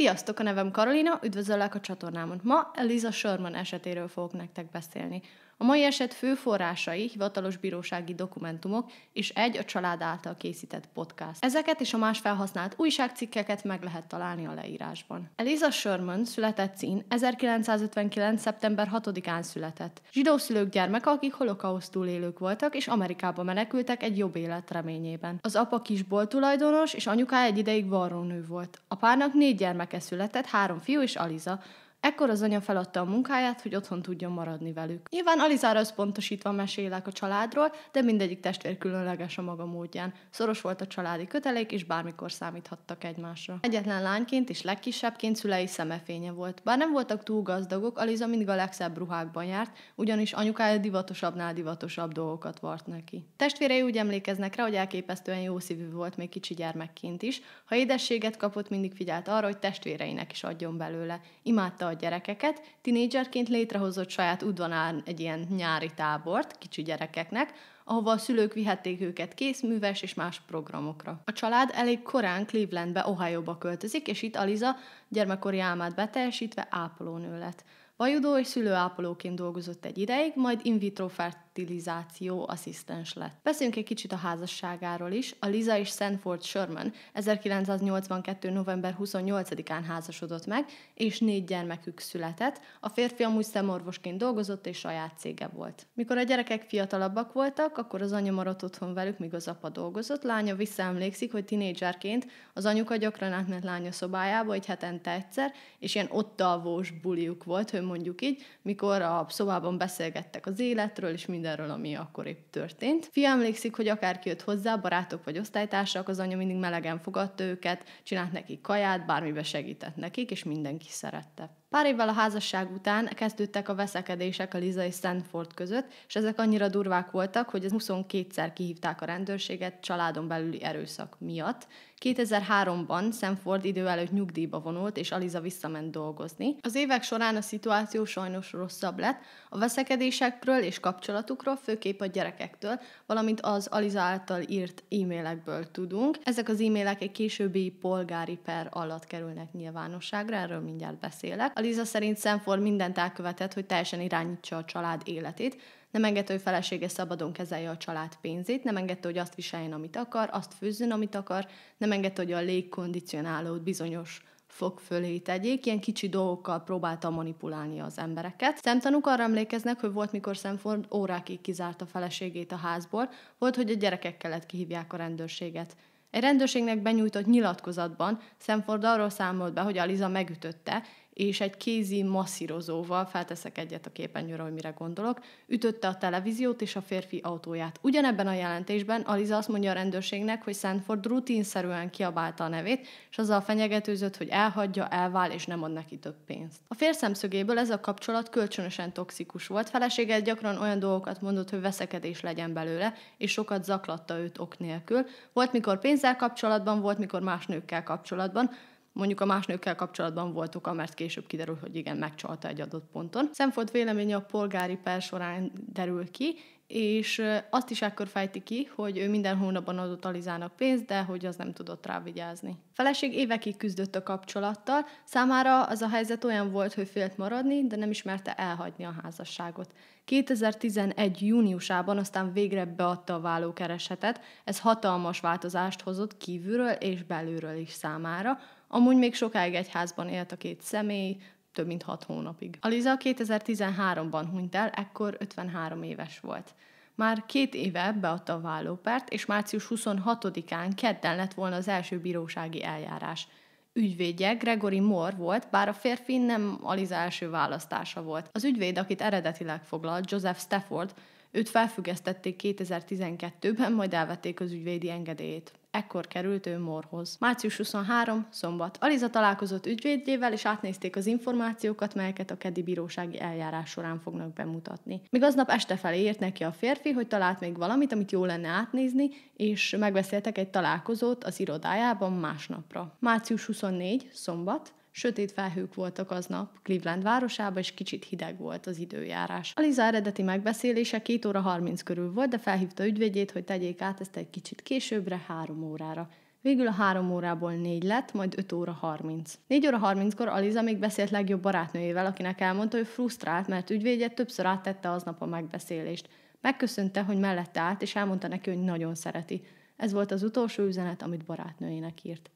Sziasztok, a nevem Karolina, üdvözöllek a csatornámon. Ma Eliza Sherman esetéről fogok nektek beszélni. A mai eset fő forrásai hivatalos bírósági dokumentumok és egy a család által készített podcast. Ezeket és a más felhasznált újságcikkeket meg lehet találni a leírásban. Eliza Sherman született cín 1959. szeptember 6-án született. Zsidó szülők gyermeke, akik holokauszt túlélők voltak és Amerikába menekültek egy jobb élet reményében. Az apa kis tulajdonos és anyuká egy ideig varrónő volt. A párnak négy gyermeke született, három fiú és Aliza, Ekkor az anya feladta a munkáját, hogy otthon tudjon maradni velük. Nyilván Alizára összpontosítva mesélek a családról, de mindegyik testvér különleges a maga módján. Szoros volt a családi kötelék, és bármikor számíthattak egymásra. Egyetlen lányként és legkisebbként szülei szemefénye volt. Bár nem voltak túl gazdagok, Aliza mindig a legszebb ruhákban járt, ugyanis anyukája divatosabbnál divatosabb dolgokat vart neki. Testvérei úgy emlékeznek rá, hogy elképesztően jó szívű volt még kicsi gyermekként is. Ha édességet kapott, mindig figyelt arra, hogy testvéreinek is adjon belőle. Imádta a gyerekeket. Tinédzserként létrehozott saját udvarán egy ilyen nyári tábort kicsi gyerekeknek, ahova a szülők vihették őket készműves és más programokra. A család elég korán Clevelandbe, Ohio-ba költözik, és itt Aliza gyermekkori álmát beteljesítve ápolónő lett. Vajudó és szülőápolóként dolgozott egy ideig, majd in vitro fertilizáció asszisztens lett. Beszéljünk egy kicsit a házasságáról is. A Liza és Sanford Sherman 1982. november 28-án házasodott meg, és négy gyermekük született. A férfi amúgy szemorvosként dolgozott, és saját cége volt. Mikor a gyerekek fiatalabbak voltak, akkor az anya maradt otthon velük, míg az apa dolgozott. Lánya visszaemlékszik, hogy tinédzserként az anyuka gyakran átment lánya szobájába, egy hetente egyszer, és ilyen ottalvós buliuk volt, hogy mondjuk így, mikor a szobában beszélgettek az életről és mindenről, ami akkor épp történt. Fia emlékszik, hogy akárki jött hozzá, barátok vagy osztálytársak, az anya mindig melegen fogadta őket, csinált nekik kaját, bármibe segített nekik, és mindenki szerette. Pár évvel a házasság után kezdődtek a veszekedések a Liza és Stanford között, és ezek annyira durvák voltak, hogy 22-szer kihívták a rendőrséget családon belüli erőszak miatt, 2003-ban Sanford idő előtt nyugdíjba vonult, és Aliza visszament dolgozni. Az évek során a szituáció sajnos rosszabb lett, a veszekedésekről és kapcsolatukról, főképp a gyerekektől, valamint az Aliza által írt e-mailekből tudunk. Ezek az e-mailek egy későbbi polgári per alatt kerülnek nyilvánosságra, erről mindjárt beszélek. Aliza szerint Sanford mindent elkövetett, hogy teljesen irányítsa a család életét, nem engedte, hogy felesége szabadon kezelje a család pénzét, nem engedte, hogy azt viseljen, amit akar, azt főzzön, amit akar, nem engedte, hogy a légkondicionálót bizonyos fog fölé tegyék. Ilyen kicsi dolgokkal próbálta manipulálni az embereket. Szemtanúk arra emlékeznek, hogy volt, mikor Sanford órákig kizárta a feleségét a házból, volt, hogy a gyerekek kellett kihívják a rendőrséget. Egy rendőrségnek benyújtott nyilatkozatban Sanford arról számolt be, hogy Aliza megütötte, és egy kézi masszírozóval, felteszek egyet a képernyőre, hogy mire gondolok, ütötte a televíziót és a férfi autóját. Ugyanebben a jelentésben Aliza azt mondja a rendőrségnek, hogy Sanford rutinszerűen kiabálta a nevét, és azzal fenyegetőzött, hogy elhagyja, elvál és nem ad neki több pénzt. A férj szemszögéből ez a kapcsolat kölcsönösen toxikus volt, felesége gyakran olyan dolgokat mondott, hogy veszekedés legyen belőle, és sokat zaklatta őt ok nélkül. Volt, mikor pénzzel kapcsolatban, volt, mikor más nőkkel kapcsolatban, Mondjuk a más nőkkel kapcsolatban voltok, mert később kiderült, hogy igen, megcsalta egy adott ponton. Szemfolt véleménye a polgári per során derül ki, és azt is akkor fejti ki, hogy ő minden hónapban adott Alizának pénzt, de hogy az nem tudott rá vigyázni. A feleség évekig küzdött a kapcsolattal, számára az a helyzet olyan volt, hogy félt maradni, de nem ismerte elhagyni a házasságot. 2011. júniusában aztán végre beadta a vállókeresetet, ez hatalmas változást hozott kívülről és belülről is számára, Amúgy még sokáig egy házban élt a két személy, több mint hat hónapig. Aliza 2013-ban hunyt el, ekkor 53 éves volt. Már két éve beadta a vállópert, és március 26-án kedden lett volna az első bírósági eljárás. Ügyvédje Gregory Moore volt, bár a férfi nem Aliza első választása volt. Az ügyvéd, akit eredetileg foglalt, Joseph Stafford, Őt felfüggesztették 2012-ben, majd elvették az ügyvédi engedélyét. Ekkor került ő morhoz. Március 23. szombat. Aliza találkozott ügyvédjével, és átnézték az információkat, melyeket a kedi bírósági eljárás során fognak bemutatni. Még aznap este felé ért neki a férfi, hogy talált még valamit, amit jó lenne átnézni, és megbeszéltek egy találkozót az irodájában másnapra. Március 24. szombat. Sötét felhők voltak aznap, Cleveland városában és kicsit hideg volt az időjárás. Aliza eredeti megbeszélése 2 óra 30 körül volt, de felhívta ügyvédjét, hogy tegyék át ezt egy kicsit későbbre, 3 órára. Végül a 3 órából 4 lett, majd 5 óra 30. 4 óra 30-kor Aliza még beszélt legjobb barátnőjével, akinek elmondta, hogy frusztrált, mert ügyvédje többször áttette aznap a megbeszélést. Megköszönte, hogy mellette állt, és elmondta neki, hogy nagyon szereti. Ez volt az utolsó üzenet, amit barátnőjének írt.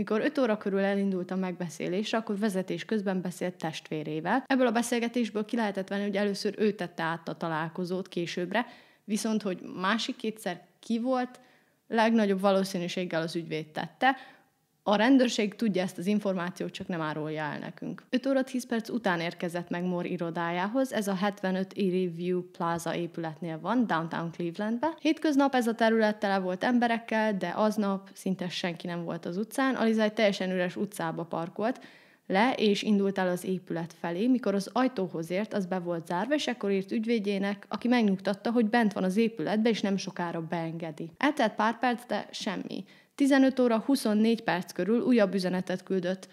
Mikor 5 óra körül elindult a megbeszélés, akkor vezetés közben beszélt testvérével. Ebből a beszélgetésből ki lehetett venni, hogy először ő tette át a találkozót későbbre, viszont hogy másik kétszer ki volt, legnagyobb valószínűséggel az ügyvéd tette, a rendőrség tudja ezt az információt, csak nem árulja el nekünk. 5 óra 10 perc után érkezett meg Mor irodájához, ez a 75 Erie View Plaza épületnél van, downtown Clevelandbe. Hétköznap ez a terület tele volt emberekkel, de aznap szinte senki nem volt az utcán. Aliza egy teljesen üres utcába parkolt, le, és indult el az épület felé, mikor az ajtóhoz ért, az be volt zárva, és ekkor írt ügyvédjének, aki megnyugtatta, hogy bent van az épületbe, és nem sokára beengedi. Eltelt pár perc, de semmi. 15 óra 24 perc körül újabb üzenetet küldött.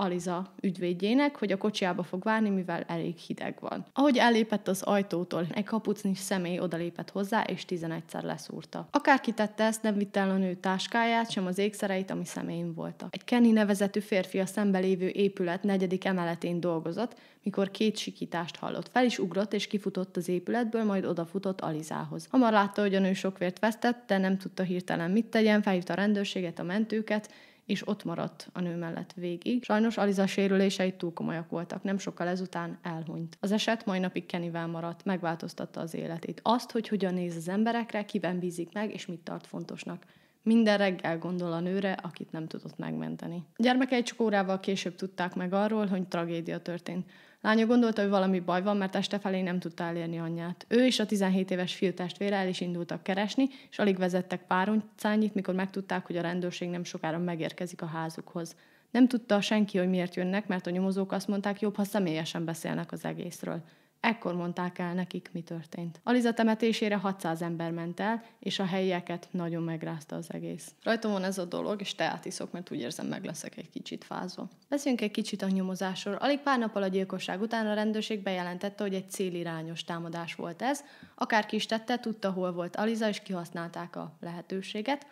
Aliza ügyvédjének, hogy a kocsiába fog várni, mivel elég hideg van. Ahogy ellépett az ajtótól, egy kapucni személy odalépett hozzá, és 11-szer leszúrta. Akárki tette ezt, nem vitte el a nő táskáját, sem az ékszereit, ami személyén voltak. Egy Kenny nevezetű férfi a szembe lévő épület negyedik emeletén dolgozott, mikor két sikítást hallott. Fel is ugrott, és kifutott az épületből, majd odafutott Alizához. Hamar látta, hogy a nő sok vért vesztett, de nem tudta hirtelen mit tegyen, felhívta a rendőrséget, a mentőket, és ott maradt a nő mellett végig. Sajnos Aliza sérülései túl komolyak voltak, nem sokkal ezután elhunyt. Az eset mai napig Kenivel maradt, megváltoztatta az életét. Azt, hogy hogyan néz az emberekre, kiben bízik meg, és mit tart fontosnak. Minden reggel gondol a nőre, akit nem tudott megmenteni. A gyermekei csak órával később tudták meg arról, hogy tragédia történt. Lánya gondolta, hogy valami baj van, mert este felé nem tudta elérni anyját. Ő is a 17 éves fiútestvére el is indultak keresni, és alig vezettek utcányit, mikor megtudták, hogy a rendőrség nem sokára megérkezik a házukhoz. Nem tudta senki, hogy miért jönnek, mert a nyomozók azt mondták, jobb, ha személyesen beszélnek az egészről. Ekkor mondták el nekik, mi történt. Aliza temetésére 600 ember ment el, és a helyieket nagyon megrázta az egész. Rajtom van ez a dolog, és teát iszok, mert úgy érzem, meg leszek egy kicsit fázva. Beszéljünk egy kicsit a nyomozásról. Alig pár nappal a gyilkosság után a rendőrség bejelentette, hogy egy célirányos támadás volt ez. Akárki is tette, tudta, hol volt Aliza, és kihasználták a lehetőséget.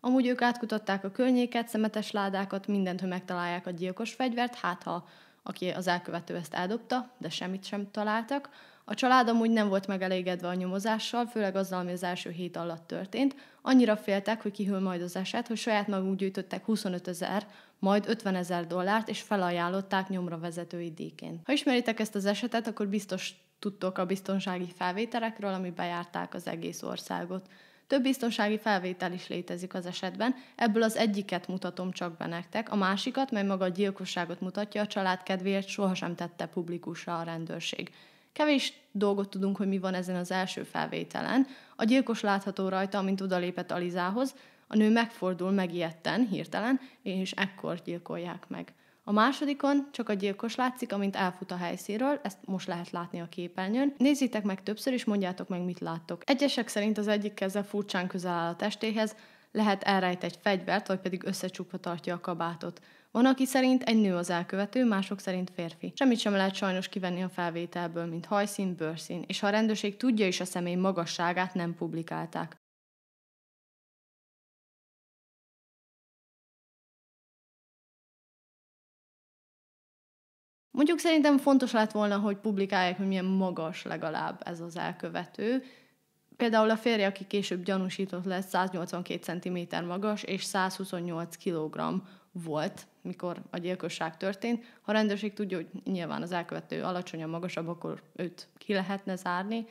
Amúgy ők átkutatták a környéket, szemetes ládákat, mindent, hogy megtalálják a gyilkos fegyvert, hát ha aki az elkövető ezt eldobta, de semmit sem találtak. A család amúgy nem volt megelégedve a nyomozással, főleg azzal, ami az első hét alatt történt. Annyira féltek, hogy kihűl majd az eset, hogy saját maguk gyűjtöttek 25 ezer, majd 50 ezer dollárt, és felajánlották nyomra vezető idéként. Ha ismeritek ezt az esetet, akkor biztos tudtok a biztonsági felvételekről, ami bejárták az egész országot. Több biztonsági felvétel is létezik az esetben, ebből az egyiket mutatom csak be nektek, a másikat, mely maga a gyilkosságot mutatja, a család kedvéért sohasem tette publikusra a rendőrség. Kevés dolgot tudunk, hogy mi van ezen az első felvételen. A gyilkos látható rajta, amint odalépett Alizához, a nő megfordul megijedten, hirtelen, és ekkor gyilkolják meg. A másodikon csak a gyilkos látszik, amint elfut a helyszínről, ezt most lehet látni a képernyőn. Nézzétek meg többször, és mondjátok meg, mit láttok. Egyesek szerint az egyik keze furcsán közel áll a testéhez, lehet elrejt egy fegyvert, vagy pedig összecsukva tartja a kabátot. Van, aki szerint egy nő az elkövető, mások szerint férfi. Semmit sem lehet sajnos kivenni a felvételből, mint hajszín, bőrszín, és ha a rendőrség tudja is a személy magasságát, nem publikálták. Mondjuk szerintem fontos lett volna, hogy publikálják, hogy milyen magas legalább ez az elkövető. Például a férje, aki később gyanúsított lesz 182 cm magas és 128 kg volt, mikor a gyilkosság történt. Ha a rendőrség tudja, hogy nyilván az elkövető alacsonyabb, magasabb, akkor őt ki lehetne zárni,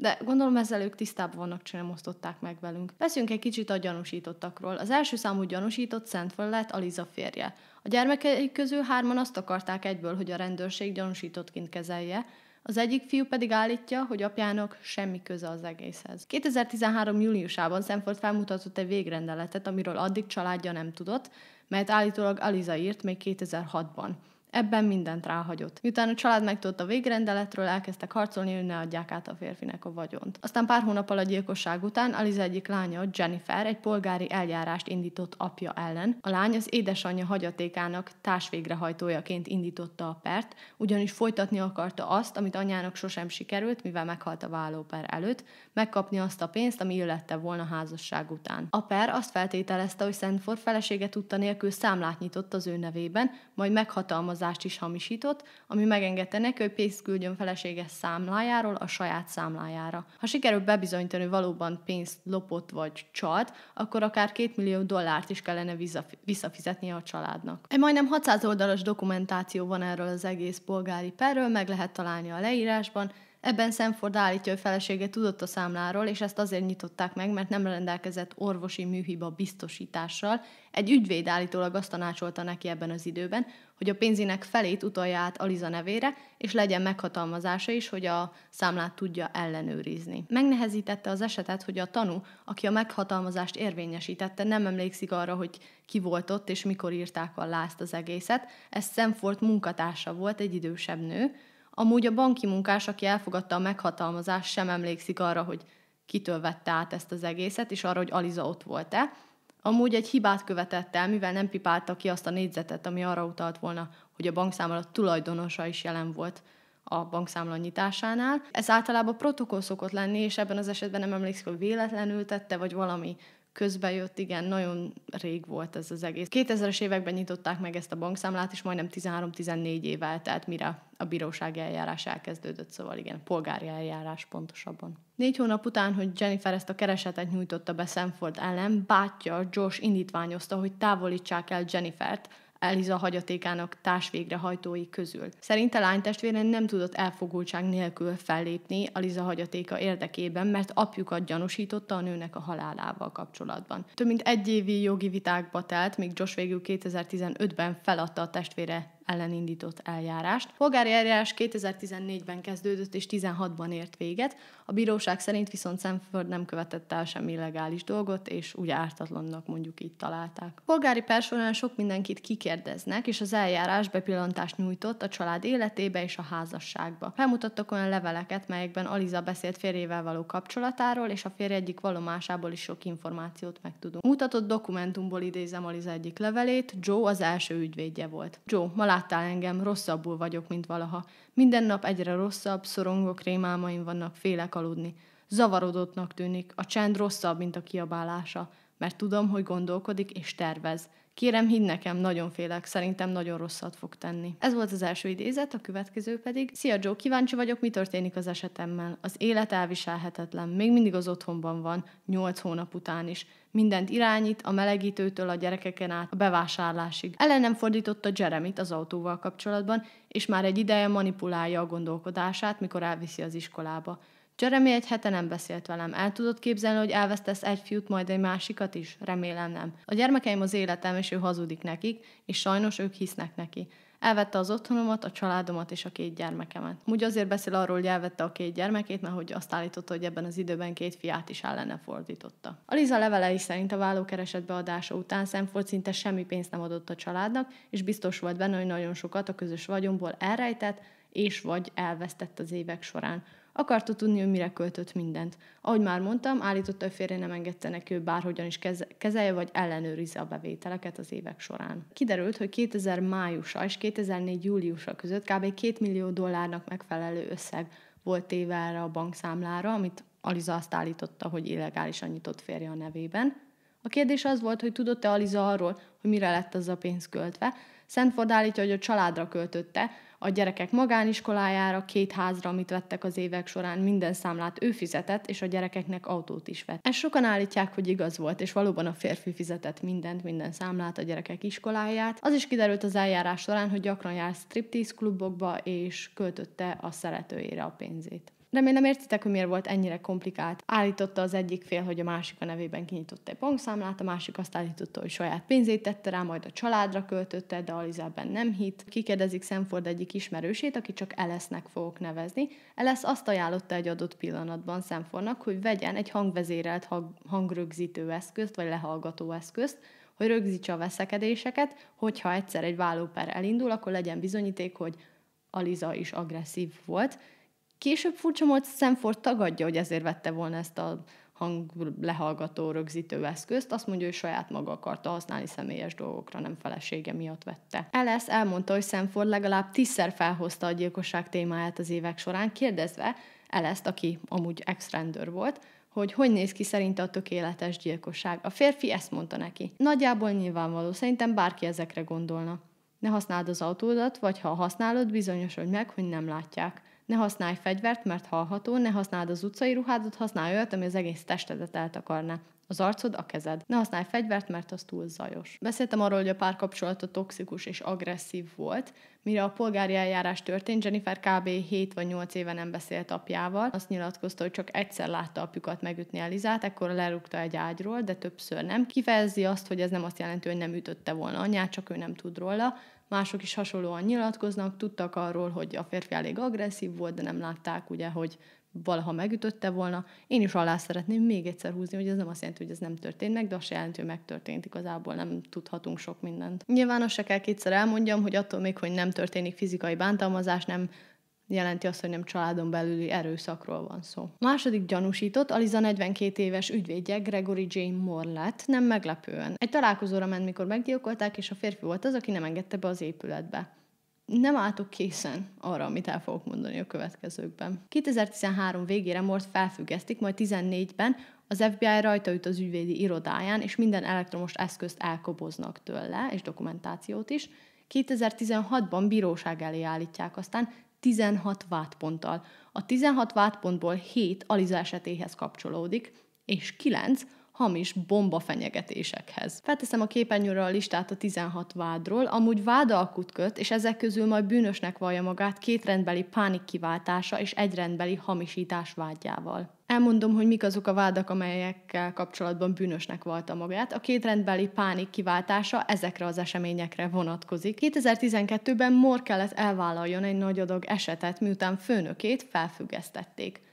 de gondolom ezzel ők tisztában vannak, csak nem osztották meg velünk. Beszünk egy kicsit a gyanúsítottakról. Az első számú gyanúsított Szentföld lett Aliza férje. A gyermekeik közül hárman azt akarták egyből, hogy a rendőrség gyanúsítottként kezelje, az egyik fiú pedig állítja, hogy apjának semmi köze az egészhez. 2013. júliusában Sanford felmutatott egy végrendeletet, amiről addig családja nem tudott, mert állítólag Aliza írt még 2006-ban. Ebben mindent ráhagyott. Miután a család megtudta a végrendeletről, elkezdtek harcolni, hogy ne adják át a férfinek a vagyont. Aztán pár hónap a gyilkosság után Aliza egyik lánya, Jennifer, egy polgári eljárást indított apja ellen. A lány az édesanyja hagyatékának társvégrehajtójaként indította a pert, ugyanis folytatni akarta azt, amit anyának sosem sikerült, mivel meghalt a vállóper előtt, megkapni azt a pénzt, ami illette volna házasság után. A per azt feltételezte, hogy Szentfor felesége tudta nélkül számlát nyitott az ő nevében, majd meghatalmazta alkalmazást is hamisított, ami megengedte neki, hogy pénzt küldjön feleséges számlájáról a saját számlájára. Ha sikerül bebizonyítani, hogy valóban pénzt lopott vagy csalt, akkor akár 2 millió dollárt is kellene visszafizetnie a családnak. Egy majdnem 600 oldalas dokumentáció van erről az egész polgári perről, meg lehet találni a leírásban, Ebben Sanford állítja, hogy felesége tudott a számláról, és ezt azért nyitották meg, mert nem rendelkezett orvosi műhiba biztosítással. Egy ügyvéd állítólag azt tanácsolta neki ebben az időben, hogy a pénzének felét utalja át Aliza nevére, és legyen meghatalmazása is, hogy a számlát tudja ellenőrizni. Megnehezítette az esetet, hogy a tanú, aki a meghatalmazást érvényesítette, nem emlékszik arra, hogy ki volt ott és mikor írták ezt az egészet. Ez Szemfort munkatársa volt, egy idősebb nő. Amúgy a banki munkás, aki elfogadta a meghatalmazást, sem emlékszik arra, hogy kitől vette át ezt az egészet, és arra, hogy Aliza ott volt-e Amúgy egy hibát követett el, mivel nem pipálta ki azt a négyzetet, ami arra utalt volna, hogy a bankszámla tulajdonosa is jelen volt a bankszámla nyitásánál. Ez általában protokoll szokott lenni, és ebben az esetben nem emlékszik, hogy véletlenül tette, vagy valami közben jött, igen, nagyon rég volt ez az egész. 2000-es években nyitották meg ezt a bankszámlát, és majdnem 13-14 évvel, tehát mire a bíróság eljárás elkezdődött, szóval igen, polgári eljárás pontosabban. Négy hónap után, hogy Jennifer ezt a keresetet nyújtotta be Sanford ellen, bátyja Josh indítványozta, hogy távolítsák el Jennifert, Eliza hagyatékának társvégrehajtói közül. Szerinte lánytestvére nem tudott elfogultság nélkül fellépni Eliza hagyatéka érdekében, mert apjukat gyanúsította a nőnek a halálával kapcsolatban. Több mint egy évi jogi vitákba telt, míg Josh végül 2015-ben feladta a testvére ellen indított eljárást. Polgári eljárás 2014-ben kezdődött és 16-ban ért véget, a bíróság szerint viszont Sanford nem követett el sem illegális dolgot, és úgy ártatlannak mondjuk itt találták. A polgári során sok mindenkit kikérdeznek, és az eljárás bepillantást nyújtott a család életébe és a házasságba. Felmutattak olyan leveleket, melyekben Aliza beszélt férjével való kapcsolatáról, és a férj egyik valomásából is sok információt megtudunk. Mutatott dokumentumból idézem Aliza egyik levelét, Joe az első ügyvédje volt. Joe, ma láttál engem, rosszabbul vagyok, mint valaha. Minden nap egyre rosszabb, szorongok, rémálmaim vannak, félek aludni. Zavarodottnak tűnik, a csend rosszabb, mint a kiabálása, mert tudom, hogy gondolkodik és tervez, Kérem, hidd nekem, nagyon félek, szerintem nagyon rosszat fog tenni. Ez volt az első idézet, a következő pedig. Szia Joe, kíváncsi vagyok, mi történik az esetemmel. Az élet elviselhetetlen, még mindig az otthonban van, 8 hónap után is. Mindent irányít, a melegítőtől a gyerekeken át, a bevásárlásig. Ellenem fordította Jeremit az autóval kapcsolatban, és már egy ideje manipulálja a gondolkodását, mikor elviszi az iskolába. Jeremy egy hete nem beszélt velem. El tudod képzelni, hogy elvesztesz egy fiút, majd egy másikat is? Remélem nem. A gyermekeim az életem, és ő hazudik nekik, és sajnos ők hisznek neki. Elvette az otthonomat, a családomat és a két gyermekemet. Múgy azért beszél arról, hogy elvette a két gyermekét, mert hogy azt állította, hogy ebben az időben két fiát is ellene fordította. Liza levelei szerint a vállókereset beadása után Sanford szinte semmi pénzt nem adott a családnak, és biztos volt benne, hogy nagyon sokat a közös vagyomból elrejtett, és vagy elvesztett az évek során. Akarta tudni, hogy mire költött mindent. Ahogy már mondtam, állította, hogy férje nem engedte neki, hogy bárhogyan is kezelje vagy ellenőrizze a bevételeket az évek során. Kiderült, hogy 2000 májusa és 2004 júliusa között kb. 2 millió dollárnak megfelelő összeg volt téve erre a bankszámlára, amit Aliza azt állította, hogy illegálisan nyitott férje a nevében. A kérdés az volt, hogy tudott-e Aliza arról, hogy mire lett az a pénz költve. Szentford állítja, hogy a családra költötte, a gyerekek magániskolájára, két házra, amit vettek az évek során, minden számlát ő fizetett, és a gyerekeknek autót is vett. Ezt sokan állítják, hogy igaz volt, és valóban a férfi fizetett mindent, minden számlát, a gyerekek iskoláját. Az is kiderült az eljárás során, hogy gyakran járt striptease klubokba, és költötte a szeretőjére a pénzét. Remélem értitek, hogy miért volt ennyire komplikált. Állította az egyik fél, hogy a másik a nevében kinyitotta egy bankszámlát, a másik azt állította, hogy saját pénzét tette rá, majd a családra költötte, de Alizában nem hit. Kikérdezik Szemford egyik ismerősét, aki csak Elesznek fogok nevezni. Elesz azt ajánlotta egy adott pillanatban Szemfordnak, hogy vegyen egy hangvezérelt hang- hangrögzítő eszközt, vagy lehallgató eszközt, hogy rögzítse a veszekedéseket, hogyha egyszer egy vállóper elindul, akkor legyen bizonyíték, hogy Aliza is agresszív volt, Később furcsa volt, Sanford tagadja, hogy ezért vette volna ezt a hanglehallgató rögzítő eszközt, azt mondja, hogy saját maga akarta használni személyes dolgokra, nem felesége miatt vette. Ellis elmondta, hogy Sanford legalább tízszer felhozta a gyilkosság témáját az évek során, kérdezve ellis t aki amúgy ex-rendőr volt, hogy hogy néz ki szerint a tökéletes gyilkosság. A férfi ezt mondta neki. Nagyjából nyilvánvaló, szerintem bárki ezekre gondolna. Ne használd az autódat, vagy ha használod, bizonyosodj meg, hogy nem látják ne használj fegyvert, mert hallható, ne használd az utcai ruhádat, használj olyat, ami az egész testedet eltakarná. Az arcod, a kezed. Ne használj fegyvert, mert az túl zajos. Beszéltem arról, hogy a párkapcsolata toxikus és agresszív volt. Mire a polgári eljárás történt, Jennifer kb. 7 vagy 8 éve nem beszélt apjával. Azt nyilatkozta, hogy csak egyszer látta apjukat megütni Elizát, ekkor lerúgta egy ágyról, de többször nem. Kifejezi azt, hogy ez nem azt jelenti, hogy nem ütötte volna anyát, csak ő nem tud róla mások is hasonlóan nyilatkoznak, tudtak arról, hogy a férfi elég agresszív volt, de nem látták ugye, hogy valaha megütötte volna. Én is alá szeretném még egyszer húzni, hogy ez nem azt jelenti, hogy ez nem történt meg, de azt jelenti, hogy megtörtént igazából, nem tudhatunk sok mindent. Nyilván azt se kell kétszer elmondjam, hogy attól még, hogy nem történik fizikai bántalmazás, nem jelenti azt, hogy nem családon belüli erőszakról van szó. második gyanúsított, Aliza 42 éves ügyvédje Gregory Jane Moore lett, nem meglepően. Egy találkozóra ment, mikor meggyilkolták, és a férfi volt az, aki nem engedte be az épületbe nem álltok készen arra, amit el fogok mondani a következőkben. 2013 végére Mort felfüggesztik, majd 14-ben az FBI rajta üt az ügyvédi irodáján, és minden elektromos eszközt elkoboznak tőle, és dokumentációt is. 2016-ban bíróság elé állítják, aztán 16 wattponttal. A 16 wattpontból 7 Aliza esetéhez kapcsolódik, és 9 hamis bombafenyegetésekhez. Felteszem a képernyőre a listát a 16 vádról, amúgy vádalkut köt, és ezek közül majd bűnösnek vallja magát két rendbeli kiváltása és egy rendbeli hamisítás vágyával. Elmondom, hogy mik azok a vádak, amelyekkel kapcsolatban bűnösnek valta magát. A két rendbeli pánik kiváltása ezekre az eseményekre vonatkozik. 2012-ben Mor kellett elvállaljon egy nagy adag esetet, miután főnökét felfüggesztették.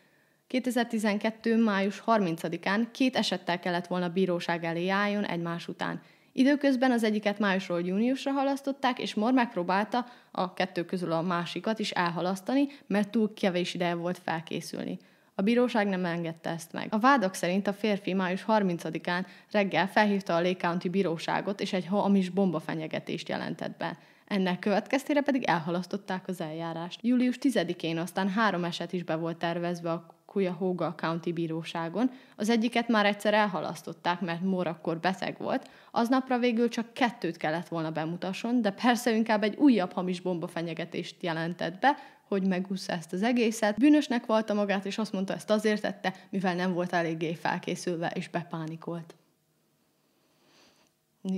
2012. május 30-án két esettel kellett volna bíróság elé álljon egymás után. Időközben az egyiket májusról júniusra halasztották, és Mor megpróbálta a kettő közül a másikat is elhalasztani, mert túl kevés ideje volt felkészülni. A bíróság nem engedte ezt meg. A vádak szerint a férfi május 30-án reggel felhívta a Lake County bíróságot, és egy hamis fenyegetést jelentett be. Ennek következtére pedig elhalasztották az eljárást. Július 10-én aztán három eset is be volt tervezve a Cuyahoga County bíróságon. Az egyiket már egyszer elhalasztották, mert Moore akkor beteg volt. Aznapra végül csak kettőt kellett volna bemutasson, de persze inkább egy újabb hamis bomba fenyegetést jelentett be, hogy megúszta ezt az egészet. Bűnösnek valta magát, és azt mondta, ezt azért tette, mivel nem volt eléggé felkészülve, és bepánikolt.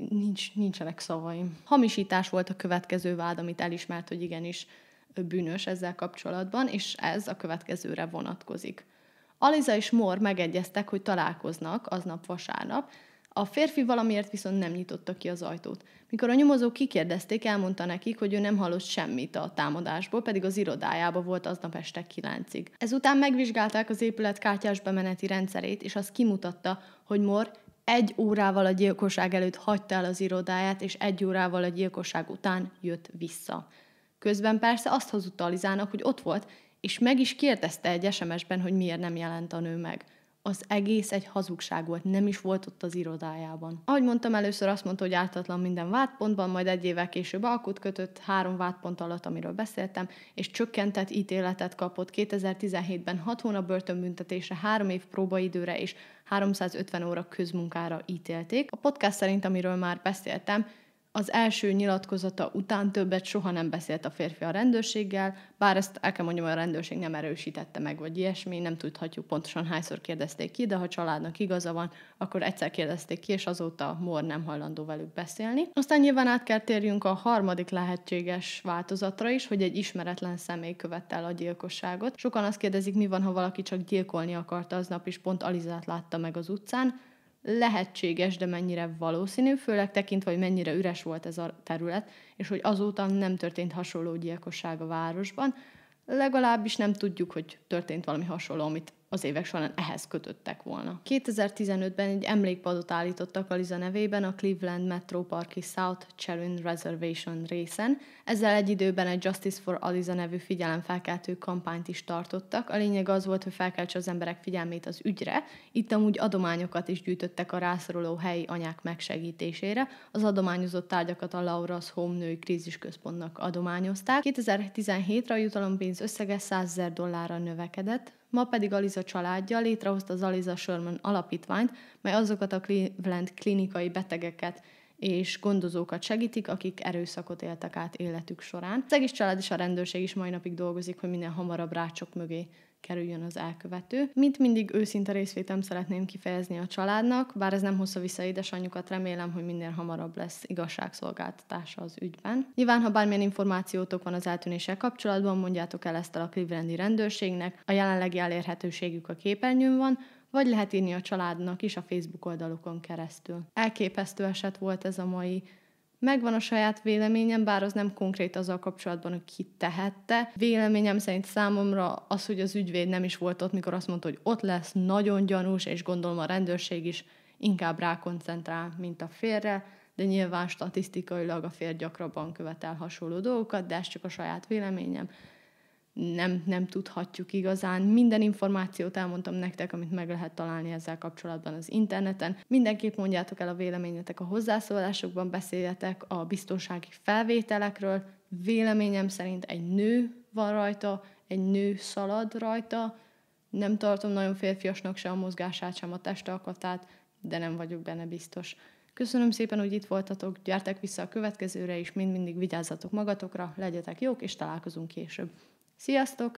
Nincs, nincsenek szavaim. Hamisítás volt a következő vád, amit elismert, hogy igenis bűnös ezzel kapcsolatban, és ez a következőre vonatkozik. Aliza és Mor megegyeztek, hogy találkoznak aznap vasárnap, a férfi valamiért viszont nem nyitotta ki az ajtót. Mikor a nyomozók kikérdezték, elmondta nekik, hogy ő nem hallott semmit a támadásból, pedig az irodájába volt aznap este kilencig. Ezután megvizsgálták az épület kártyás bemeneti rendszerét, és az kimutatta, hogy Mor egy órával a gyilkosság előtt hagyta el az irodáját, és egy órával a gyilkosság után jött vissza. Közben persze azt hazudtalizálnak, hogy ott volt, és meg is kérdezte egy SMS-ben, hogy miért nem jelent a nő meg. Az egész egy hazugság volt, nem is volt ott az irodájában. Ahogy mondtam, először azt mondta, hogy ártatlan minden vádpontban, majd egy évvel később alkut kötött, három vádpont alatt, amiről beszéltem, és csökkentett ítéletet kapott 2017-ben 6 hónap börtönbüntetésre, 3 év próbaidőre és 350 óra közmunkára ítélték. A podcast szerint, amiről már beszéltem, az első nyilatkozata után többet soha nem beszélt a férfi a rendőrséggel, bár ezt el kell mondjam, a rendőrség nem erősítette meg, vagy ilyesmi, nem tudhatjuk pontosan hányszor kérdezték ki, de ha a családnak igaza van, akkor egyszer kérdezték ki, és azóta Mor nem hajlandó velük beszélni. Aztán nyilván át kell térjünk a harmadik lehetséges változatra is, hogy egy ismeretlen személy követte el a gyilkosságot. Sokan azt kérdezik, mi van, ha valaki csak gyilkolni akarta aznap, és pont Alizát látta meg az utcán, lehetséges, de mennyire valószínű, főleg tekintve, hogy mennyire üres volt ez a terület, és hogy azóta nem történt hasonló gyilkosság a városban, legalábbis nem tudjuk, hogy történt valami hasonló, amit az évek során ehhez kötöttek volna. 2015-ben egy emlékpadot állítottak Aliza nevében a Cleveland Metro Parki South Cherin Reservation részen, ezzel egy időben egy Justice for Aliza nevű figyelemfelkeltő kampányt is tartottak. A lényeg az volt, hogy felkeltse az emberek figyelmét az ügyre, itt amúgy adományokat is gyűjtöttek a rászoruló helyi anyák megsegítésére, az adományozott tárgyakat a Laura's Home női krízisközpontnak adományozták. 2017-re a jutalompénz összege 100 ezer dollárra növekedett, Ma pedig Aliza családja létrehozta az Aliza Sherman alapítványt, mely azokat a Cleveland klinikai betegeket és gondozókat segítik, akik erőszakot éltek át életük során. Az egész család és a rendőrség is mai napig dolgozik, hogy minél hamarabb rácsok mögé kerüljön az elkövető. Mint mindig őszinte részvétem szeretném kifejezni a családnak, bár ez nem hozza vissza édesanyjukat, remélem, hogy minél hamarabb lesz igazságszolgáltatása az ügyben. Nyilván, ha bármilyen információtok van az eltűnéssel kapcsolatban, mondjátok el ezt a Clevelandi rendőrségnek, a jelenlegi elérhetőségük a képernyőn van, vagy lehet írni a családnak is a Facebook oldalukon keresztül. Elképesztő eset volt ez a mai. Megvan a saját véleményem, bár az nem konkrét azzal kapcsolatban, hogy ki tehette. Véleményem szerint számomra az, hogy az ügyvéd nem is volt ott, mikor azt mondta, hogy ott lesz, nagyon gyanús, és gondolom a rendőrség is inkább rákoncentrál, mint a férre, de nyilván statisztikailag a fér gyakrabban követel hasonló dolgokat, de ez csak a saját véleményem nem, nem tudhatjuk igazán. Minden információt elmondtam nektek, amit meg lehet találni ezzel kapcsolatban az interneten. Mindenképp mondjátok el a véleményetek a hozzászólásokban, beszéljetek a biztonsági felvételekről. Véleményem szerint egy nő van rajta, egy nő szalad rajta, nem tartom nagyon férfiasnak se a mozgását, sem a testalkatát, de nem vagyok benne biztos. Köszönöm szépen, hogy itt voltatok, gyertek vissza a következőre is, mind mindig vigyázzatok magatokra, legyetek jók, és találkozunk később. Sziasztok!